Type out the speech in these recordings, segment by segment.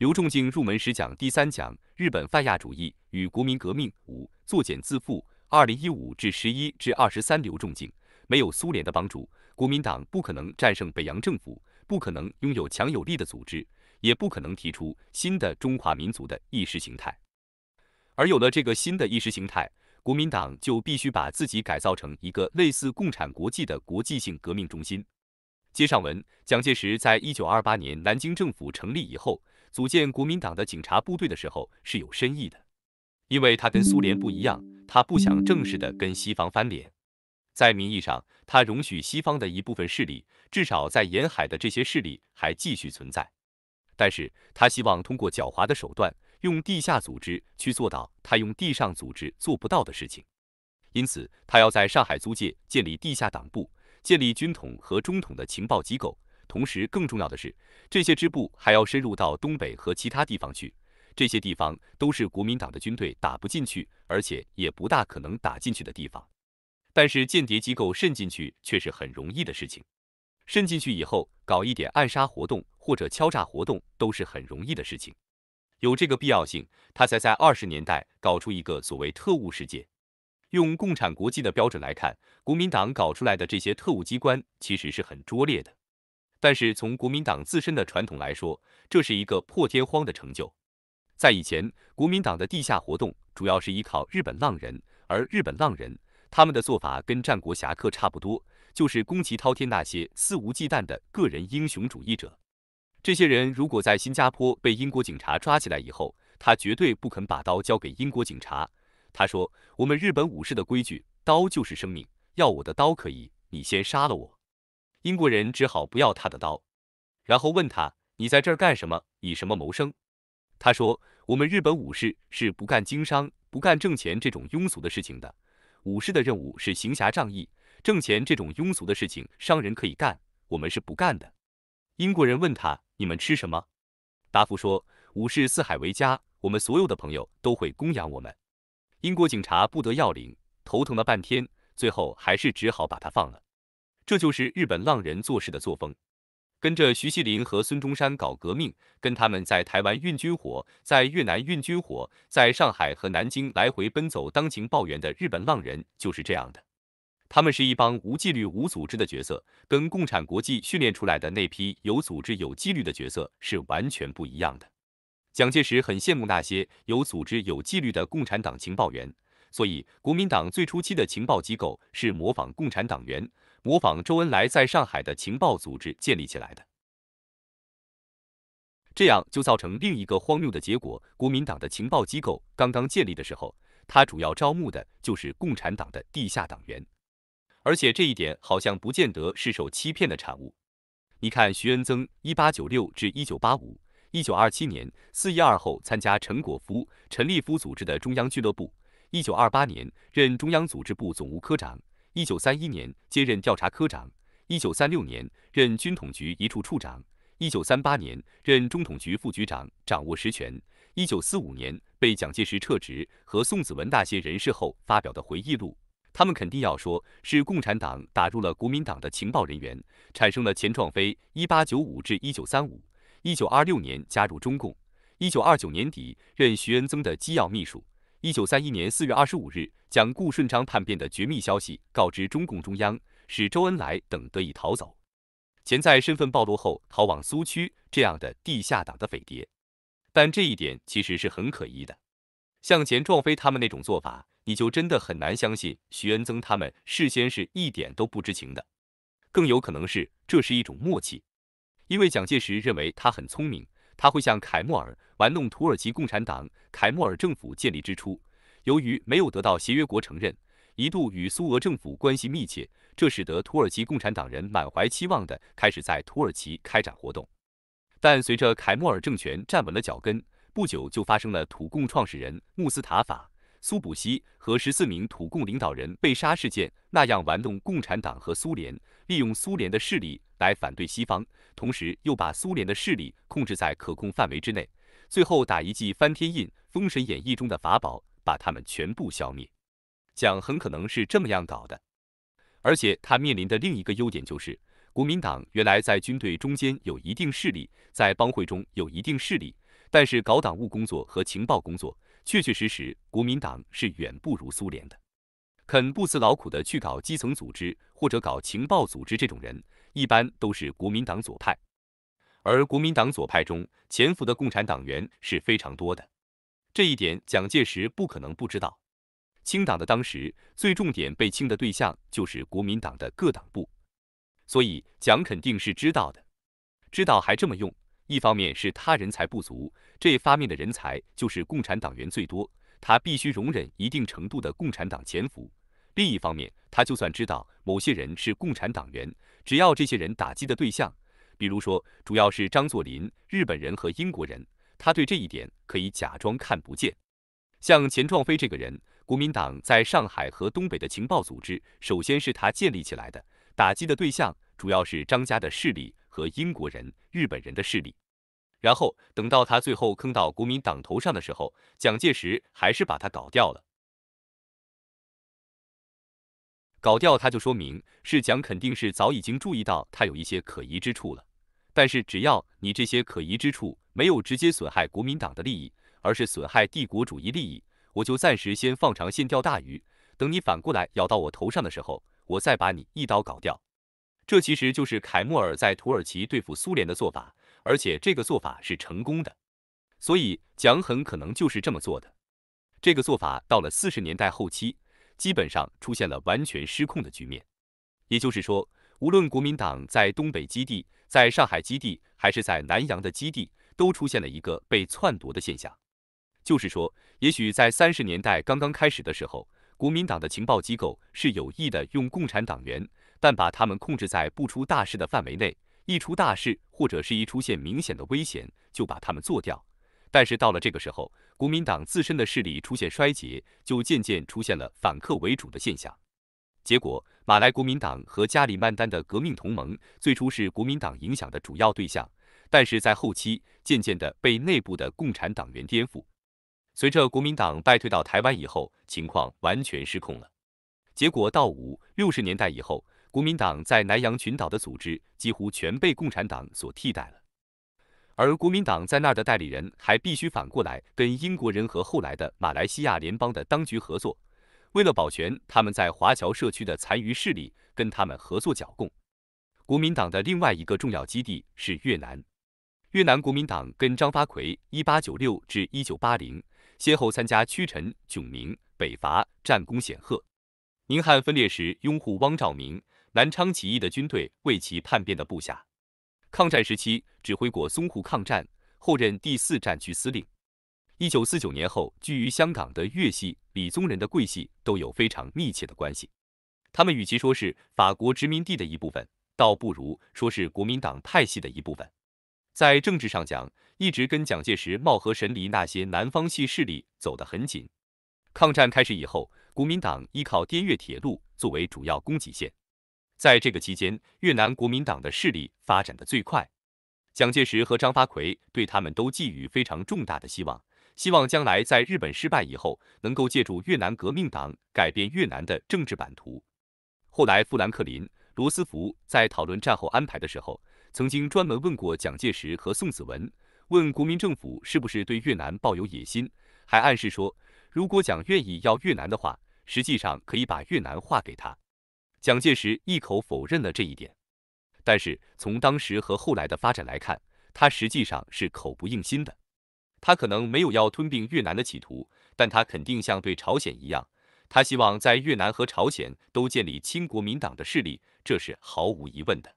刘仲敬入门十讲第三讲：日本泛亚主义与国民革命五作茧自缚。二零一五至十一至二十三，刘仲敬没有苏联的帮助，国民党不可能战胜北洋政府，不可能拥有强有力的组织，也不可能提出新的中华民族的意识形态。而有了这个新的意识形态，国民党就必须把自己改造成一个类似共产国际的国际性革命中心。接上文，蒋介石在一九二八年南京政府成立以后。组建国民党的警察部队的时候是有深意的，因为他跟苏联不一样，他不想正式的跟西方翻脸，在名义上他容许西方的一部分势力，至少在沿海的这些势力还继续存在，但是他希望通过狡猾的手段，用地下组织去做到他用地上组织做不到的事情，因此他要在上海租界建立地下党部，建立军统和中统的情报机构。同时，更重要的是，这些支部还要深入到东北和其他地方去。这些地方都是国民党的军队打不进去，而且也不大可能打进去的地方。但是间谍机构渗进去却是很容易的事情。渗进去以后，搞一点暗杀活动或者敲诈活动都是很容易的事情。有这个必要性，他才在二十年代搞出一个所谓特务世界。用共产国际的标准来看，国民党搞出来的这些特务机关其实是很拙劣的。但是从国民党自身的传统来说，这是一个破天荒的成就。在以前，国民党的地下活动主要是依靠日本浪人，而日本浪人他们的做法跟战国侠客差不多，就是攻其滔天那些肆无忌惮的个人英雄主义者。这些人如果在新加坡被英国警察抓起来以后，他绝对不肯把刀交给英国警察。他说：“我们日本武士的规矩，刀就是生命，要我的刀可以，你先杀了我。”英国人只好不要他的刀，然后问他：“你在这儿干什么？以什么谋生？”他说：“我们日本武士是不干经商、不干挣钱这种庸俗的事情的。武士的任务是行侠仗义，挣钱这种庸俗的事情，商人可以干，我们是不干的。”英国人问他：“你们吃什么？”答复说：“武士四海为家，我们所有的朋友都会供养我们。”英国警察不得要领，头疼了半天，最后还是只好把他放了。这就是日本浪人做事的作风，跟着徐锡林和孙中山搞革命，跟他们在台湾运军火，在越南运军火，在上海和南京来回奔走当情报员的日本浪人就是这样的。他们是一帮无纪律无组织的角色，跟共产国际训练出来的那批有组织有纪律的角色是完全不一样的。蒋介石很羡慕那些有组织有纪律的共产党情报员，所以国民党最初期的情报机构是模仿共产党员。模仿周恩来在上海的情报组织建立起来的，这样就造成另一个荒谬的结果：国民党的情报机构刚刚建立的时候，他主要招募的就是共产党的地下党员，而且这一点好像不见得是受欺骗的产物。你看，徐恩曾（一八九六至一九八五，一九二七年四一二后参加陈果夫、陈立夫组织的中央俱乐部，一九二八年任中央组织部总务科长。一九三一年接任调查科长，一九三六年任军统局一处处长，一九三八年任中统局副局长，掌握实权。一九四五年被蒋介石撤职和宋子文那些人士后发表的回忆录，他们肯定要说，是共产党打入了国民党的情报人员，产生了钱壮飞。一八九五至一九三五，一九二六年加入中共，一九二九年底任徐恩曾的机要秘书。一九三一年四月二十五日，将顾顺章叛变的绝密消息告知中共中央，使周恩来等得以逃走。钱在身份暴露后逃往苏区，这样的地下党的匪谍，但这一点其实是很可疑的。像钱壮飞他们那种做法，你就真的很难相信徐恩曾他们事先是一点都不知情的，更有可能是这是一种默契，因为蒋介石认为他很聪明。他会像凯莫尔玩弄土耳其共产党。凯莫尔政府建立之初，由于没有得到协约国承认，一度与苏俄政府关系密切，这使得土耳其共产党人满怀期望地开始在土耳其开展活动。但随着凯莫尔政权站稳了脚跟，不久就发生了土共创始人穆斯塔法·苏普希和十四名土共领导人被杀事件，那样玩弄共产党和苏联。利用苏联的势力来反对西方，同时又把苏联的势力控制在可控范围之内，最后打一记翻天印，封神演义中的法宝，把他们全部消灭。蒋很可能是这么样搞的。而且他面临的另一个优点就是，国民党原来在军队中间有一定势力，在帮会中有一定势力，但是搞党务工作和情报工作，确确实实国民党是远不如苏联的。肯不辞劳苦的去搞基层组织或者搞情报组织，这种人一般都是国民党左派，而国民党左派中潜伏的共产党员是非常多的，这一点蒋介石不可能不知道。清党的当时最重点被清的对象就是国民党的各党部，所以蒋肯定是知道的，知道还这么用，一方面是他人才不足，这方面的人才就是共产党员最多，他必须容忍一定程度的共产党潜伏。另一方面，他就算知道某些人是共产党员，只要这些人打击的对象，比如说主要是张作霖、日本人和英国人，他对这一点可以假装看不见。像钱壮飞这个人，国民党在上海和东北的情报组织，首先是他建立起来的，打击的对象主要是张家的势力和英国人、日本人的势力。然后等到他最后坑到国民党头上的时候，蒋介石还是把他搞掉了。搞掉他，就说明是蒋肯定是早已经注意到他有一些可疑之处了。但是只要你这些可疑之处没有直接损害国民党的利益，而是损害帝国主义利益，我就暂时先放长线钓大鱼。等你反过来咬到我头上的时候，我再把你一刀搞掉。这其实就是凯末尔在土耳其对付苏联的做法，而且这个做法是成功的。所以蒋很可能就是这么做的。这个做法到了四十年代后期。基本上出现了完全失控的局面，也就是说，无论国民党在东北基地、在上海基地，还是在南洋的基地，都出现了一个被篡夺的现象。就是说，也许在三十年代刚刚开始的时候，国民党的情报机构是有意的用共产党员，但把他们控制在不出大事的范围内，一出大事或者是一出现明显的危险，就把他们做掉。但是到了这个时候，国民党自身的势力出现衰竭，就渐渐出现了反客为主的现象。结果，马来国民党和加里曼丹的革命同盟最初是国民党影响的主要对象，但是在后期渐渐的被内部的共产党员颠覆。随着国民党败退到台湾以后，情况完全失控了。结果到五六十年代以后，国民党在南洋群岛的组织几乎全被共产党所替代了。而国民党在那儿的代理人还必须反过来跟英国人和后来的马来西亚联邦的当局合作，为了保全他们在华侨社区的残余势力，跟他们合作剿共。国民党的另外一个重要基地是越南，越南国民党跟张发奎，一八九六至一九八零，先后参加屈臣、炯明北伐，战功显赫。宁汉分裂时，拥护汪兆铭，南昌起义的军队为其叛变的部下。抗战时期指挥过淞沪抗战，后任第四战区司令。一九四九年后居于香港的粤系，李宗仁的桂系都有非常密切的关系。他们与其说是法国殖民地的一部分，倒不如说是国民党派系的一部分。在政治上讲，一直跟蒋介石貌合神离，那些南方系势力走得很紧。抗战开始以后，国民党依靠滇越铁路作为主要供给线。在这个期间，越南国民党的势力发展的最快，蒋介石和张发奎对他们都寄予非常重大的希望，希望将来在日本失败以后，能够借助越南革命党改变越南的政治版图。后来，富兰克林·罗斯福在讨论战后安排的时候，曾经专门问过蒋介石和宋子文，问国民政府是不是对越南抱有野心，还暗示说，如果蒋愿意要越南的话，实际上可以把越南划给他。蒋介石一口否认了这一点，但是从当时和后来的发展来看，他实际上是口不应心的。他可能没有要吞并越南的企图，但他肯定像对朝鲜一样，他希望在越南和朝鲜都建立亲国民党的势力，这是毫无疑问的。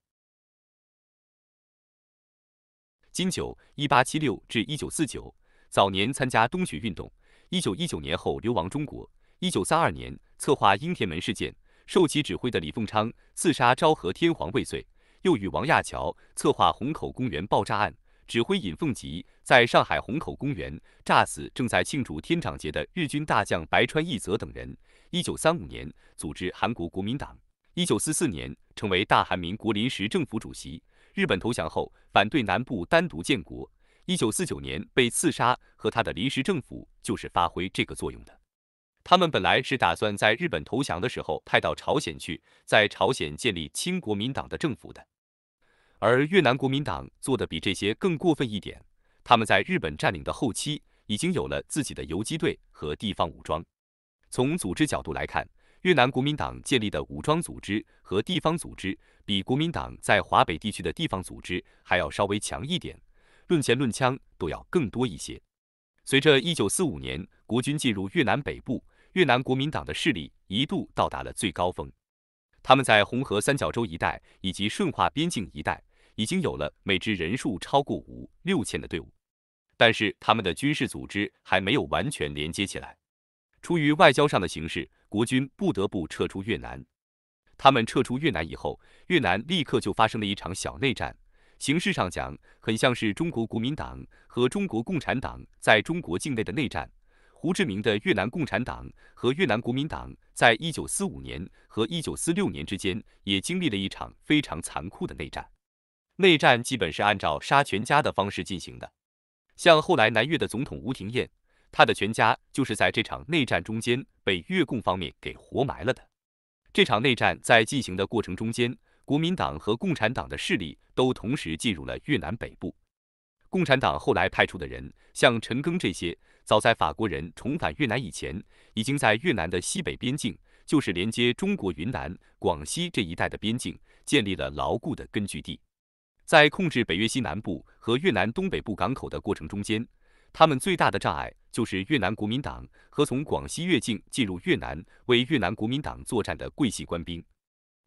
金九 （1876-1949），早年参加东学运动，1919年后流亡中国，1932年策划英田门事件。受其指挥的李凤昌刺杀昭和天皇未遂，又与王亚樵策划虹口公园爆炸案，指挥尹凤吉在上海虹口公园炸死正在庆祝天长节的日军大将白川义则等人。一九三五年组织韩国国民党，一九四四年成为大韩民国临时政府主席。日本投降后，反对南部单独建国。一九四九年被刺杀，和他的临时政府就是发挥这个作用的。他们本来是打算在日本投降的时候派到朝鲜去，在朝鲜建立亲国民党的政府的，而越南国民党做的比这些更过分一点。他们在日本占领的后期已经有了自己的游击队和地方武装。从组织角度来看，越南国民党建立的武装组织和地方组织比国民党在华北地区的地方组织还要稍微强一点，论钱论枪都要更多一些。随着一九四五年国军进入越南北部。越南国民党的势力一度到达了最高峰，他们在红河三角洲一带以及顺化边境一带已经有了每支人数超过五六千的队伍，但是他们的军事组织还没有完全连接起来。出于外交上的形势，国军不得不撤出越南。他们撤出越南以后，越南立刻就发生了一场小内战，形式上讲，很像是中国国民党和中国共产党在中国境内的内战。胡志明的越南共产党和越南国民党在一九四五年和一九四六年之间也经历了一场非常残酷的内战。内战基本是按照杀全家的方式进行的。像后来南越的总统吴廷艳，他的全家就是在这场内战中间被越共方面给活埋了的。这场内战在进行的过程中间，国民党和共产党的势力都同时进入了越南北部。共产党后来派出的人，像陈赓这些。早在法国人重返越南以前，已经在越南的西北边境，就是连接中国云南、广西这一带的边境，建立了牢固的根据地。在控制北越西南部和越南东北部港口的过程中间，他们最大的障碍就是越南国民党和从广西越境进入越南为越南国民党作战的桂系官兵。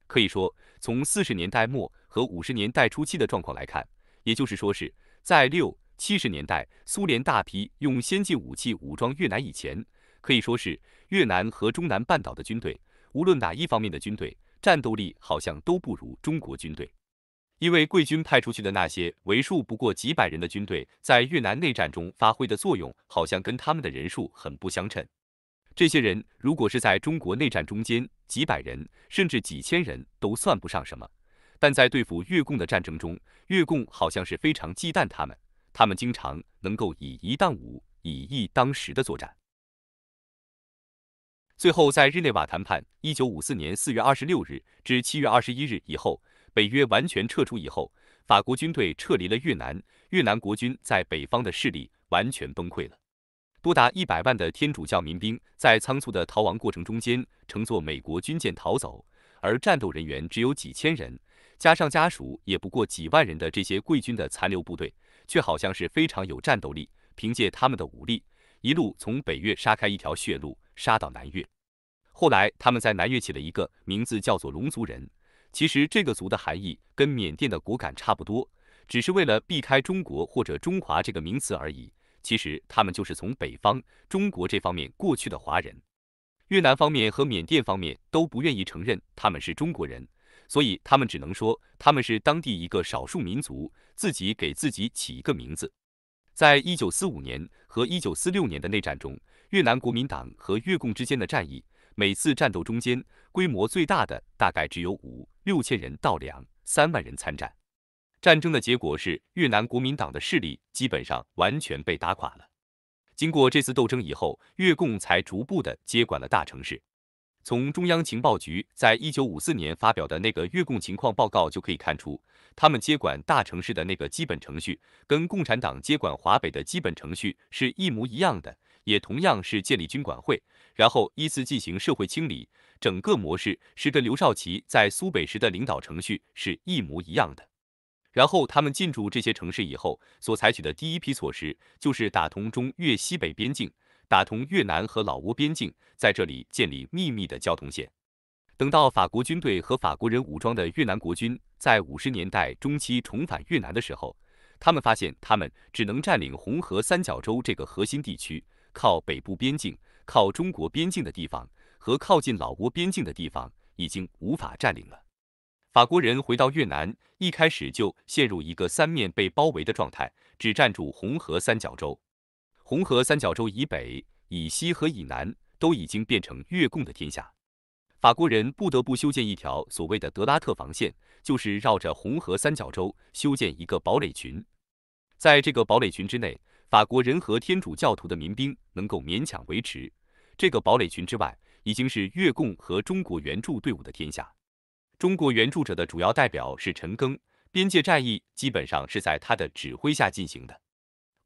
可以说，从四十年代末和五十年代初期的状况来看，也就是说是在六。七十年代，苏联大批用先进武器武装越南以前，可以说是越南和中南半岛的军队，无论哪一方面的军队，战斗力好像都不如中国军队。因为贵军派出去的那些为数不过几百人的军队，在越南内战中发挥的作用，好像跟他们的人数很不相称。这些人如果是在中国内战中间，几百人甚至几千人都算不上什么，但在对付越共的战争中，越共好像是非常忌惮他们。他们经常能够以一当五，以一当十的作战。最后，在日内瓦谈判，一九五四年四月二十六日至七月二十一日以后，北约完全撤出以后，法国军队撤离了越南，越南国军在北方的势力完全崩溃了。多达一百万的天主教民兵在仓促的逃亡过程中间乘坐美国军舰逃走，而战斗人员只有几千人，加上家属也不过几万人的这些贵军的残留部队。却好像是非常有战斗力，凭借他们的武力，一路从北越杀开一条血路，杀到南越。后来他们在南越起了一个名字，叫做“龙族人”。其实这个族的含义跟缅甸的果敢差不多，只是为了避开中国或者中华这个名词而已。其实他们就是从北方中国这方面过去的华人。越南方面和缅甸方面都不愿意承认他们是中国人。所以他们只能说他们是当地一个少数民族，自己给自己起一个名字。在一九四五年和一九四六年的内战中，越南国民党和越共之间的战役，每次战斗中间规模最大的大概只有五六千人到两三万人参战。战争的结果是越南国民党的势力基本上完全被打垮了。经过这次斗争以后，越共才逐步的接管了大城市。从中央情报局在一九五四年发表的那个越共情况报告就可以看出，他们接管大城市的那个基本程序，跟共产党接管华北的基本程序是一模一样的，也同样是建立军管会，然后依次进行社会清理，整个模式是跟刘少奇在苏北时的领导程序是一模一样的。然后他们进驻这些城市以后所采取的第一批措施，就是打通中越西北边境。打通越南和老挝边境，在这里建立秘密的交通线。等到法国军队和法国人武装的越南国军在五十年代中期重返越南的时候，他们发现他们只能占领红河三角洲这个核心地区，靠北部边境、靠中国边境的地方和靠近老挝边境的地方已经无法占领了。法国人回到越南，一开始就陷入一个三面被包围的状态，只占住红河三角洲。红河三角洲以北、以西和以南都已经变成越共的天下，法国人不得不修建一条所谓的德拉特防线，就是绕着红河三角洲修建一个堡垒群。在这个堡垒群之内，法国人和天主教徒的民兵能够勉强维持；这个堡垒群之外，已经是越共和中国援助队伍的天下。中国援助者的主要代表是陈赓，边界战役基本上是在他的指挥下进行的。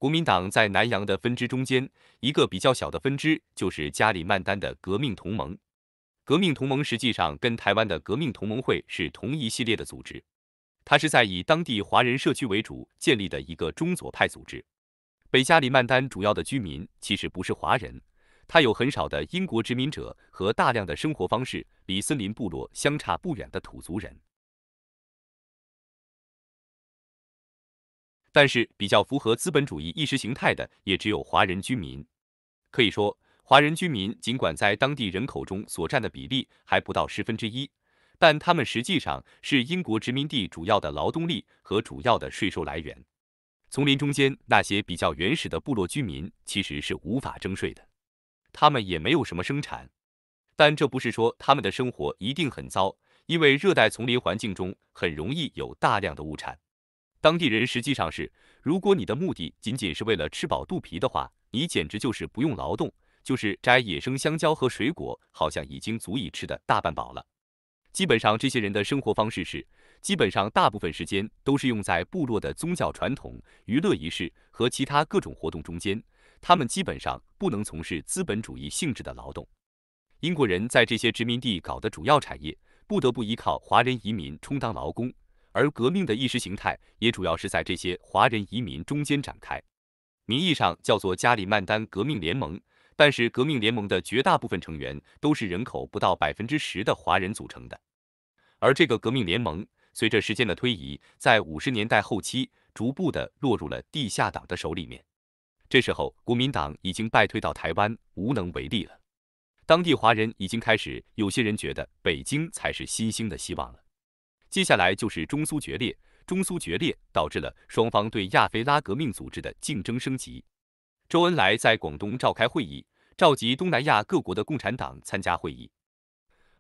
国民党在南洋的分支中间，一个比较小的分支就是加里曼丹的革命同盟。革命同盟实际上跟台湾的革命同盟会是同一系列的组织，它是在以当地华人社区为主建立的一个中左派组织。北加里曼丹主要的居民其实不是华人，它有很少的英国殖民者和大量的生活方式离森林部落相差不远的土族人。但是比较符合资本主义意识形态的也只有华人居民，可以说，华人居民尽管在当地人口中所占的比例还不到十分之一，但他们实际上是英国殖民地主要的劳动力和主要的税收来源。丛林中间那些比较原始的部落居民其实是无法征税的，他们也没有什么生产，但这不是说他们的生活一定很糟，因为热带丛林环境中很容易有大量的物产。当地人实际上是，如果你的目的仅仅是为了吃饱肚皮的话，你简直就是不用劳动，就是摘野生香蕉和水果，好像已经足以吃的大半饱了。基本上这些人的生活方式是，基本上大部分时间都是用在部落的宗教传统、娱乐仪式和其他各种活动中间。他们基本上不能从事资本主义性质的劳动。英国人在这些殖民地搞的主要产业，不得不依靠华人移民充当劳工。而革命的意识形态也主要是在这些华人移民中间展开，名义上叫做加里曼丹革命联盟，但是革命联盟的绝大部分成员都是人口不到百分之十的华人组成的。而这个革命联盟随着时间的推移，在五十年代后期逐步的落入了地下党的手里面。这时候，国民党已经败退到台湾，无能为力了。当地华人已经开始，有些人觉得北京才是新兴的希望了。接下来就是中苏决裂，中苏决裂导致了双方对亚非拉革命组织的竞争升级。周恩来在广东召开会议，召集东南亚各国的共产党参加会议。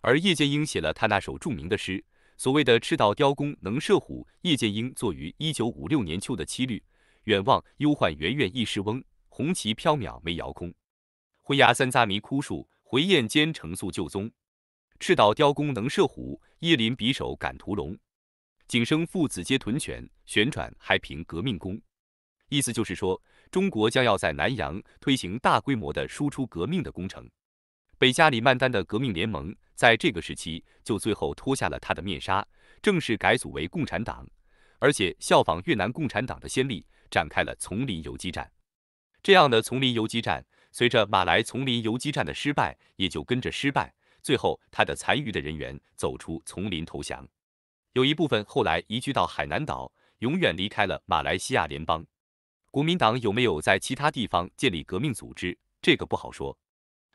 而叶剑英写了他那首著名的诗，所谓的“赤道雕弓能射虎”。叶剑英作于一九五六年秋的七律：远望忧患圆圆一逝翁，红旗飘渺没遥空。灰崖三匝迷枯树，回雁间成宿旧踪。赤岛雕弓能射虎，夜林匕首敢屠龙。景生父子皆屯犬，旋转还凭革命功。意思就是说，中国将要在南洋推行大规模的输出革命的工程。北加里曼丹的革命联盟在这个时期就最后脱下了他的面纱，正式改组为共产党，而且效仿越南共产党的先例，展开了丛林游击战。这样的丛林游击战，随着马来丛林游击战的失败，也就跟着失败。最后，他的残余的人员走出丛林投降，有一部分后来移居到海南岛，永远离开了马来西亚联邦。国民党有没有在其他地方建立革命组织？这个不好说。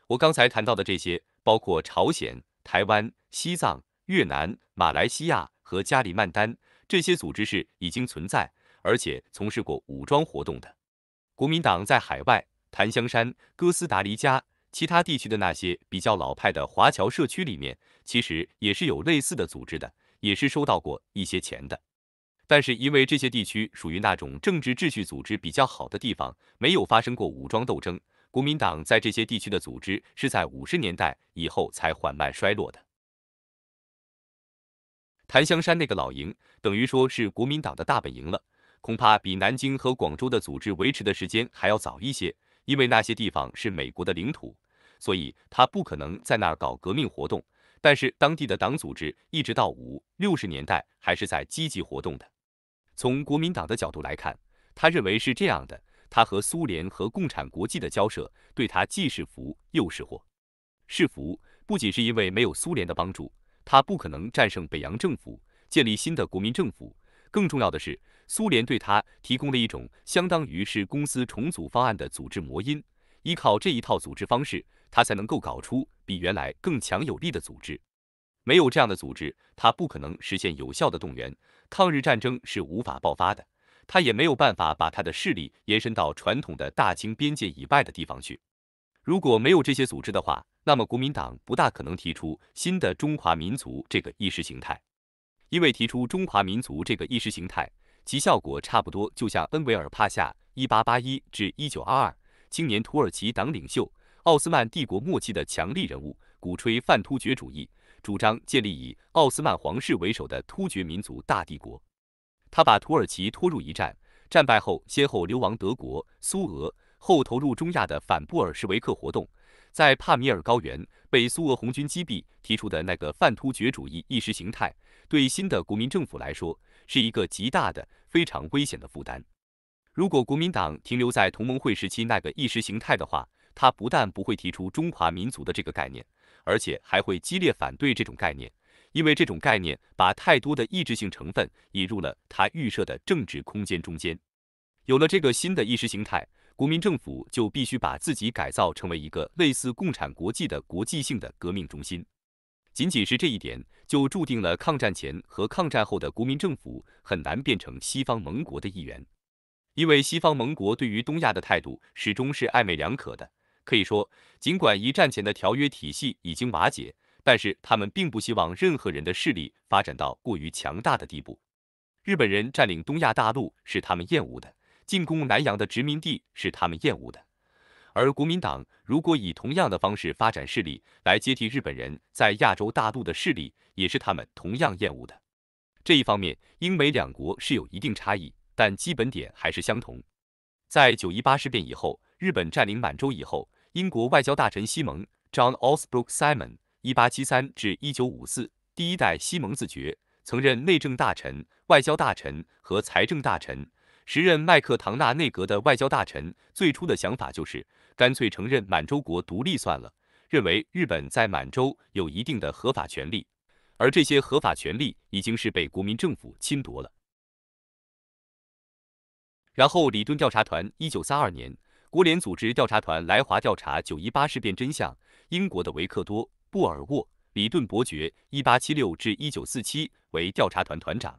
我刚才谈到的这些，包括朝鲜、台湾、西藏、越南、马来西亚和加里曼丹这些组织，是已经存在而且从事过武装活动的。国民党在海外，檀香山、哥斯达黎加。其他地区的那些比较老派的华侨社区里面，其实也是有类似的组织的，也是收到过一些钱的。但是因为这些地区属于那种政治秩序组织比较好的地方，没有发生过武装斗争，国民党在这些地区的组织是在五十年代以后才缓慢衰落的。檀香山那个老营等于说是国民党的大本营了，恐怕比南京和广州的组织维持的时间还要早一些，因为那些地方是美国的领土。所以他不可能在那儿搞革命活动，但是当地的党组织一直到五六十年代还是在积极活动的。从国民党的角度来看，他认为是这样的：他和苏联和共产国际的交涉，对他既是福又是祸。是福，不仅是因为没有苏联的帮助，他不可能战胜北洋政府，建立新的国民政府；更重要的是，苏联对他提供了一种相当于是公司重组方案的组织模因。依靠这一套组织方式，他才能够搞出比原来更强有力的组织。没有这样的组织，他不可能实现有效的动员，抗日战争是无法爆发的。他也没有办法把他的势力延伸到传统的大清边界以外的地方去。如果没有这些组织的话，那么国民党不大可能提出新的中华民族这个意识形态，因为提出中华民族这个意识形态，其效果差不多就像恩维尔帕夏一八八一至一九二二。青年土耳其党领袖，奥斯曼帝国末期的强力人物，鼓吹泛突厥主义，主张建立以奥斯曼皇室为首的突厥民族大帝国。他把土耳其拖入一战，战败后先后流亡德国、苏俄，后投入中亚的反布尔什维克活动，在帕米尔高原被苏俄红军击毙。提出的那个泛突厥主义意识形态，对新的国民政府来说，是一个极大的、非常危险的负担。如果国民党停留在同盟会时期那个意识形态的话，他不但不会提出中华民族的这个概念，而且还会激烈反对这种概念，因为这种概念把太多的意志性成分引入了他预设的政治空间中间。有了这个新的意识形态，国民政府就必须把自己改造成为一个类似共产国际的国际性的革命中心。仅仅是这一点，就注定了抗战前和抗战后的国民政府很难变成西方盟国的一员。因为西方盟国对于东亚的态度始终是暧昧两可的，可以说，尽管一战前的条约体系已经瓦解，但是他们并不希望任何人的势力发展到过于强大的地步。日本人占领东亚大陆是他们厌恶的，进攻南洋的殖民地是他们厌恶的，而国民党如果以同样的方式发展势力来接替日本人在亚洲大陆的势力，也是他们同样厌恶的。这一方面，英美两国是有一定差异。但基本点还是相同。在九一八事变以后，日本占领满洲以后，英国外交大臣西蒙 （John o s b r o k Simon，一八七三至一九五四，第一代西蒙子爵）曾任内政大臣、外交大臣和财政大臣。时任麦克唐纳内阁的外交大臣最初的想法就是，干脆承认满洲国独立算了，认为日本在满洲有一定的合法权利，而这些合法权利已经是被国民政府侵夺了。然后，李顿调查团，一九三二年，国联组织调查团来华调查九一八事变真相。英国的维克多·布尔沃·李顿伯爵（一八七六至一九四七）为调查团团长。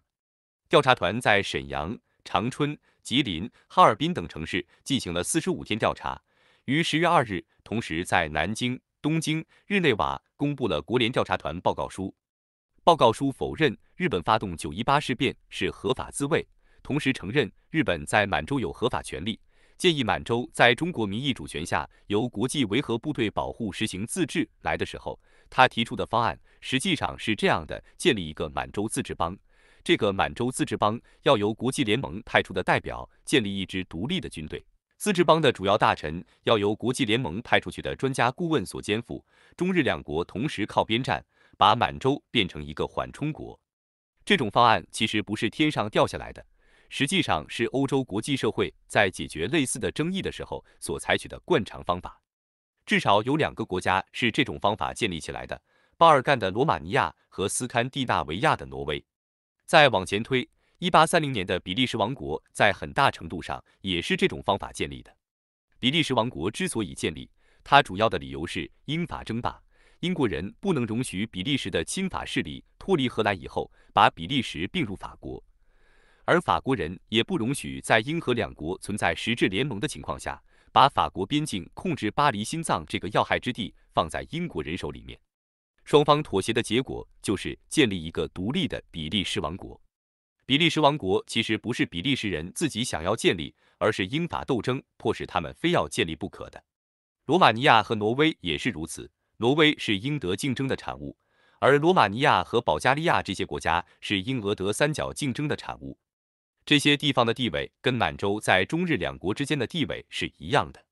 调查团在沈阳、长春、吉林、哈尔滨等城市进行了四十五天调查，于十月二日，同时在南京、东京、日内瓦公布了国联调查团报告书。报告书否认日本发动九一八事变是合法自卫。同时承认日本在满洲有合法权利，建议满洲在中国民意主权下，由国际维和部队保护实行自治。来的时候，他提出的方案实际上是这样的：建立一个满洲自治邦，这个满洲自治邦要由国际联盟派出的代表建立一支独立的军队，自治邦的主要大臣要由国际联盟派出去的专家顾问所肩负。中日两国同时靠边站，把满洲变成一个缓冲国。这种方案其实不是天上掉下来的。实际上是欧洲国际社会在解决类似的争议的时候所采取的惯常方法。至少有两个国家是这种方法建立起来的：巴尔干的罗马尼亚和斯堪的纳维亚的挪威。再往前推，一八三零年的比利时王国在很大程度上也是这种方法建立的。比利时王国之所以建立，它主要的理由是英法争霸。英国人不能容许比利时的亲法势力脱离荷兰以后，把比利时并入法国。而法国人也不容许在英荷两国存在实质联盟的情况下，把法国边境、控制巴黎心脏这个要害之地放在英国人手里面。双方妥协的结果就是建立一个独立的比利时王国。比利时王国其实不是比利时人自己想要建立，而是英法斗争迫使他们非要建立不可的。罗马尼亚和挪威也是如此。挪威是英德竞争的产物，而罗马尼亚和保加利亚这些国家是英俄德三角竞争的产物。这些地方的地位跟满洲在中日两国之间的地位是一样的。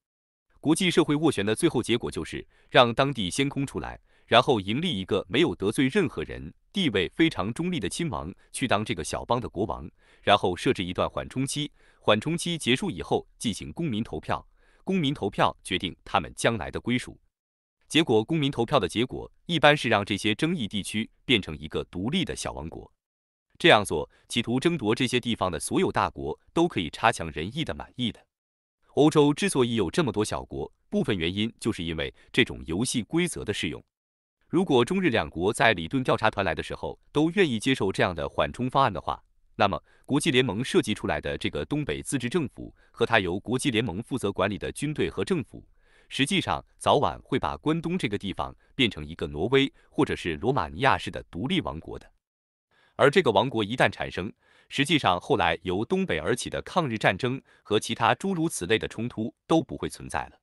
国际社会斡旋的最后结果就是让当地先空出来，然后盈利一个没有得罪任何人、地位非常中立的亲王去当这个小邦的国王，然后设置一段缓冲期，缓冲期结束以后进行公民投票，公民投票决定他们将来的归属。结果公民投票的结果一般是让这些争议地区变成一个独立的小王国。这样做，企图争夺这些地方的所有大国都可以差强人意的满意的。欧洲之所以有这么多小国，部分原因就是因为这种游戏规则的适用。如果中日两国在李顿调查团来的时候都愿意接受这样的缓冲方案的话，那么国际联盟设计出来的这个东北自治政府和它由国际联盟负责管理的军队和政府，实际上早晚会把关东这个地方变成一个挪威或者是罗马尼亚式的独立王国的。而这个王国一旦产生，实际上后来由东北而起的抗日战争和其他诸如此类的冲突都不会存在了。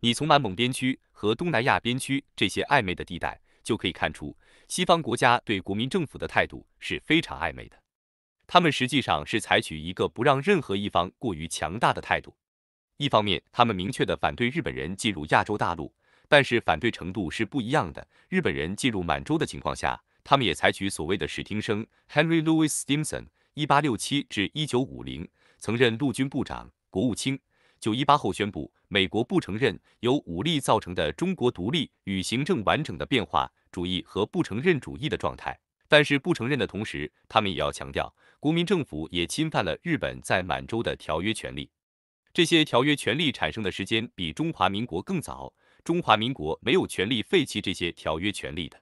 你从满蒙边区和东南亚边区这些暧昧的地带就可以看出，西方国家对国民政府的态度是非常暧昧的，他们实际上是采取一个不让任何一方过于强大的态度。一方面，他们明确的反对日本人进入亚洲大陆。但是反对程度是不一样的。日本人进入满洲的情况下，他们也采取所谓的史汀生 （Henry Louis Stimson，一八六七至一九五零）曾任陆军部长、国务卿。九一八后宣布，美国不承认由武力造成的中国独立与行政完整的变化主义和不承认主义的状态。但是不承认的同时，他们也要强调，国民政府也侵犯了日本在满洲的条约权利。这些条约权利产生的时间比中华民国更早。中华民国没有权利废弃这些条约权利的，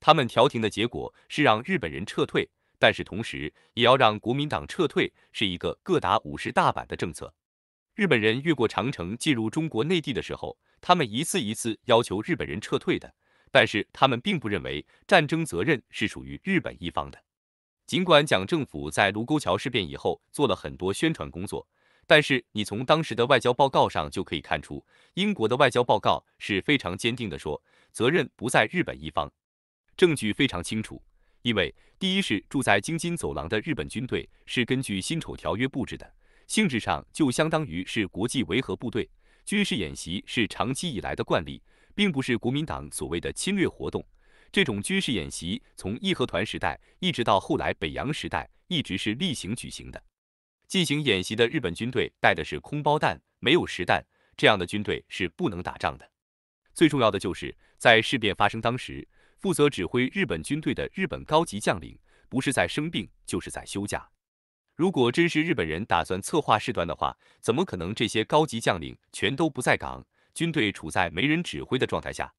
他们调停的结果是让日本人撤退，但是同时也要让国民党撤退，是一个各打五十大板的政策。日本人越过长城进入中国内地的时候，他们一次一次要求日本人撤退的，但是他们并不认为战争责任是属于日本一方的。尽管蒋政府在卢沟桥事变以后做了很多宣传工作。但是你从当时的外交报告上就可以看出，英国的外交报告是非常坚定的，说责任不在日本一方。证据非常清楚，因为第一是住在京津走廊的日本军队是根据辛丑条约布置的，性质上就相当于是国际维和部队。军事演习是长期以来的惯例，并不是国民党所谓的侵略活动。这种军事演习从义和团时代一直到后来北洋时代，一直是例行举行的。进行演习的日本军队带的是空包弹，没有实弹，这样的军队是不能打仗的。最重要的就是在事变发生当时，负责指挥日本军队的日本高级将领不是在生病，就是在休假。如果真是日本人打算策划事端的话，怎么可能这些高级将领全都不在岗，军队处在没人指挥的状态下？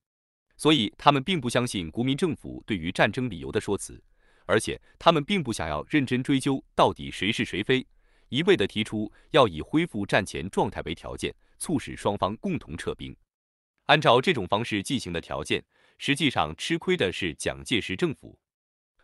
所以他们并不相信国民政府对于战争理由的说辞，而且他们并不想要认真追究到底谁是谁非。一味的提出要以恢复战前状态为条件，促使双方共同撤兵。按照这种方式进行的条件，实际上吃亏的是蒋介石政府。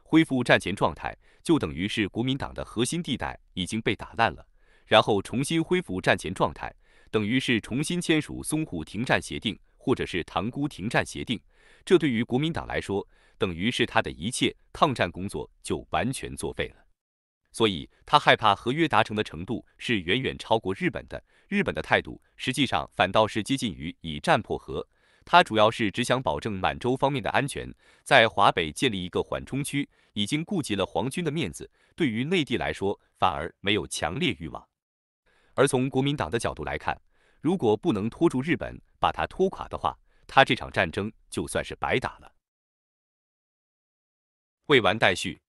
恢复战前状态，就等于是国民党的核心地带已经被打烂了。然后重新恢复战前状态，等于是重新签署淞沪停战协定或者是塘沽停战协定。这对于国民党来说，等于是他的一切抗战工作就完全作废了。所以他害怕合约达成的程度是远远超过日本的。日本的态度实际上反倒是接近于以战破和。他主要是只想保证满洲方面的安全，在华北建立一个缓冲区，已经顾及了皇军的面子。对于内地来说，反而没有强烈欲望。而从国民党的角度来看，如果不能拖住日本，把它拖垮的话，他这场战争就算是白打了。未完待续。